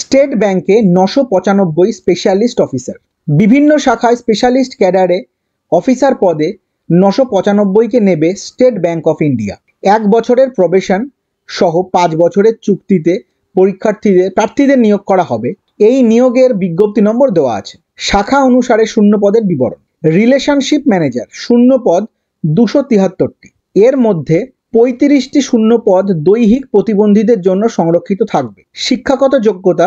state ব্যাংকে নশো পঁচানব্বই স্পেশালিস্ট অফিসার বিভিন্ন শাখায় স্পেশালিস্ট ক্যাডারে অফিসার পদে নশো পঁচানব্বইকে নেবে স্টেট ব্যাংক অফ ইন্ডিয়া এক বছরের প্রবেশন সহ পাঁচ বছরের চুক্তিতে পরীক্ষার্থীদের প্রার্থীদের নিয়োগ করা হবে এই নিয়োগের বিজ্ঞপ্তি নম্বর দেওয়া আছে শাখা অনুসারে শূন্য পদের বিবরণ রিলেশনশিপ ম্যানেজার শূন্য পদ দুশো তিয়াত্তরটি এর মধ্যে পঁয়ত্রিশটি শূন্য পদ দৈহিক প্রতিবন্ধীদের জন্য সংরক্ষিত থাকবে শিক্ষাগত যোগ্যতা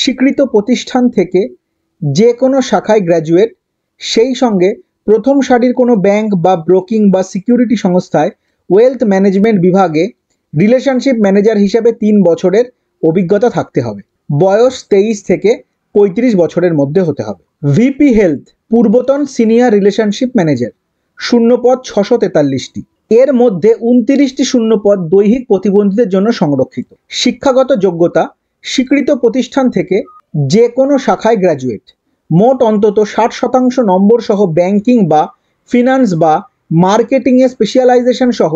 স্বীকৃত প্রতিষ্ঠান থেকে যে কোনো শাখায় গ্র্যাজুয়েট সেই সঙ্গে প্রথম সারির কোনো ব্যাংক বা ব্রোকিং বা সিকিউরিটি সংস্থায় ওয়েলথ ম্যানেজমেন্ট বিভাগে রিলেশনশিপ ম্যানেজার হিসেবে তিন বছরের অভিজ্ঞতা থাকতে হবে বয়স তেইশ থেকে পঁয়ত্রিশ বছরের মধ্যে হতে হবে ভিপি হেলথ পূর্বতন সিনিয়র রিলেশনশিপ ম্যানেজার শূন্য পদ ছশো তেতাল্লিশটি এর মধ্যে উনতিরিশটি শূন্যপদ দৈহিক প্রতিবন্ধীদের জন্য সংরক্ষিত শিক্ষাগত যোগ্যতা স্বীকৃত প্রতিষ্ঠান থেকে যে কোনো শাখায় গ্র্যাজুয়েট মোট অন্তত ষাট শতাংশ নম্বর সহ ব্যাংকিং বা ফিনান্স বা মার্কেটিংয়ে স্পেশালাইজেশন সহ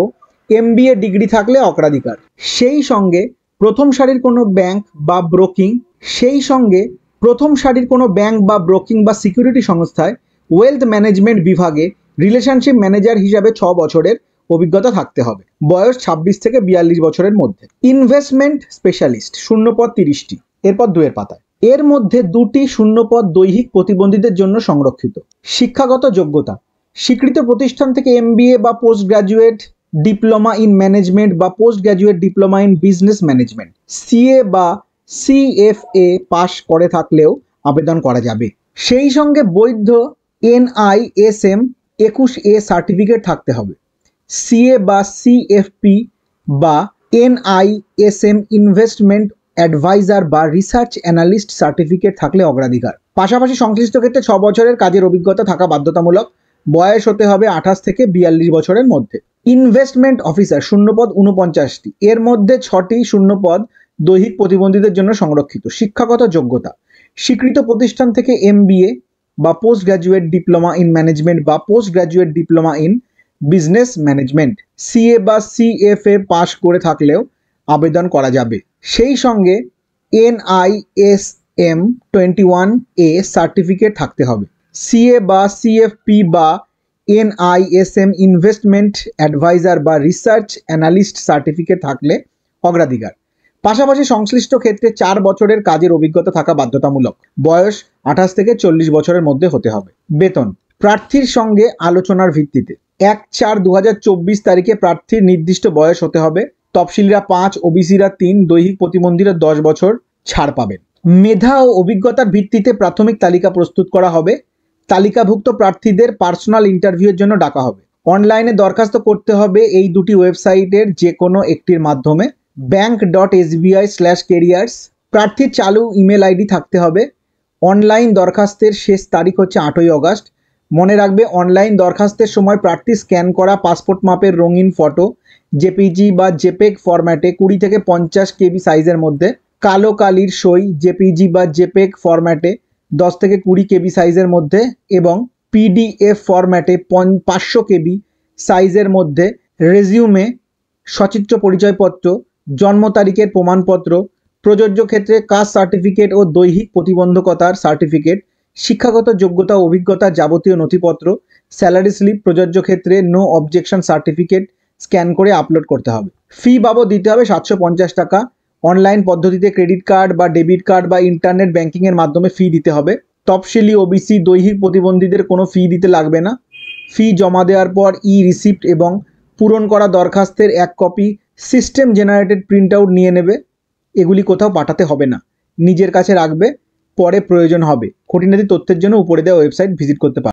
এমবিএ ডিগ্রি থাকলে অগ্রাধিকার সেই সঙ্গে প্রথম সারির কোনো ব্যাংক বা ব্রোকিং সেই সঙ্গে প্রথম সারির কোনো ব্যাংক বা ব্রোকিং বা সিকিউরিটি সংস্থায় ওয়েলথ ম্যানেজমেন্ট বিভাগে রিলেশনশিপ ম্যানেজার হিসাবে ছ বছরের অভিজ্ঞতা থাকতে হবে বয়স ২৬ থেকে বিয়াল্লিশ বছরের মধ্যে ইনভেস্টমেন্ট স্পেশালিস্ট শূন্য পদ তিরিশটি এরপর দুয়ের পাতায় এর মধ্যে দুটি শূন্যপদ দৈহিক প্রতিবন্ধীদের জন্য সংরক্ষিত শিক্ষাগত যোগ্যতা স্বীকৃত প্রতিষ্ঠান থেকে এমবিএ বা post graduate diploma in management বা post graduate diploma in business management CA বা সিএফএ পাশ করে থাকলেও আবেদন করা যাবে সেই সঙ্গে বৈধ এনআইএসএম একুশ এ সার্টিফিকেট থাকতে হবে সিএ বা সিএফপি বা এনআইএসএম ইনভেস্টমেন্ট অ্যাডভাইজার বা রিসার্চ অ্যানালিস্ট সার্টিফিকেট থাকলে অগ্রাধিকার পাশাপাশি সংশ্লিষ্ট ক্ষেত্রে ছ বছরের কাজের অভিজ্ঞতা থাকা বাধ্যতামূলক বয়স হতে হবে আঠাশ থেকে বিয়াল্লিশ বছরের মধ্যে ইনভেস্টমেন্ট অফিসার শূন্যপদ উনপঞ্চাশটি এর মধ্যে ছটি শূন্যপদ দৈহিক প্রতিবন্ধীদের জন্য সংরক্ষিত শিক্ষাগত যোগ্যতা স্বীকৃত প্রতিষ্ঠান থেকে এমবিএ বা post graduate diploma in management বা post graduate diploma in business management CA বা সিএফএ পাস করে থাকলেও আবেদন করা যাবে সেই সঙ্গে NISM twenty one A certificate থাকতে হবে সিএ বা সিএফপি বা এনআইএসএম ইনভেস্টমেন্ট অ্যাডভাইজার বা রিসার্চ অ্যানালিস্ট সার্টিফিকেট থাকলে অগ্রাধিকার পাশাপাশি সংশ্লিষ্ট ক্ষেত্রে চার বছরের কাজের অভিজ্ঞতা থাকা বাধ্যতামূলক বয়স আঠাশ থেকে চল্লিশ বছরের মধ্যে হতে হবে বেতন প্রার্থীর সঙ্গে আলোচনার ভিত্তিতে এক চার দু তারিখে প্রার্থীর নির্দিষ্ট বয়স হতে হবে তফসিলিরা পাঁচ ওবিসিরা তিন দৈহিক প্রতিবন্ধীরা দশ বছর ছাড় পাবেন মেধা ও অভিজ্ঞতার ভিত্তিতে প্রাথমিক তালিকা প্রস্তুত করা হবে তালিকাভুক্ত প্রার্থীদের পার্সোনাল ইন্টারভিউয়ের জন্য ডাকা হবে অনলাইনে দরখাস্ত করতে হবে এই দুটি ওয়েবসাইটের যে কোনো একটির মাধ্যমে bank dot SBI slash careers প্রার্থীর চালু ইমেল আইডি থাকতে হবে অনলাইন দরখাস্তের শেষ তারিখ হচ্ছে আটই অগস্ট মনে রাখবে অনলাইন দরখাস্তের সময় প্রার্থী স্ক্যান করা পাসপোর্ট মাপের রঙিন ফটো জেপিজি বা জেপেক ফরম্যাটে কুড়ি থেকে পঞ্চাশ কেবি সাইজের মধ্যে কালো কালির সই জেপিজি বা জেপেক ফরম্যাটে দশ থেকে কুড়ি কেবি সাইজের মধ্যে এবং পিডিএফ ফরম্যাটে পাঁচশো কেবি সাইজের মধ্যে রেজিউমে সচিত্র পরিচয়পত্র জন্ম তারিখের প্রমাণপত্র প্রযোজ্য ক্ষেত্রে কাস্ট সার্টিফিকেট ও দৈহিক প্রতিবন্ধকতার সার্টিফিকেট শিক্ষাগত যোগ্যতা অভিজ্ঞতা যাবতীয় নথিপত্র স্যালারি স্লিপ প্রযোজ্য ক্ষেত্রে নো অবজেকশন সার্টিফিকেট স্ক্যান করে আপলোড করতে হবে ফি বাবদ দিতে হবে সাতশো পঞ্চাশ টাকা অনলাইন পদ্ধতিতে ক্রেডিট কার্ড বা ডেবিট কার্ড বা ইন্টারনেট ব্যাংকিংয়ের মাধ্যমে ফি দিতে হবে তপশিলি ওবিসি দৈহিক প্রতিবন্ধীদের কোনো ফি দিতে লাগবে না ফি জমা দেওয়ার পর ই রিসিপ্ট এবং পূরণ করা দরখাস্তের এক copy system generated print out নিয়ে নেবে এগুলি কোথাও পাঠাতে হবে না নিজের কাছে রাখবে পরে প্রয়োজন হবে খুঁটিনাটি তথ্যের জন্য উপরে দেওয়া ওয়েবসাইট ভিজিট করতে পারেন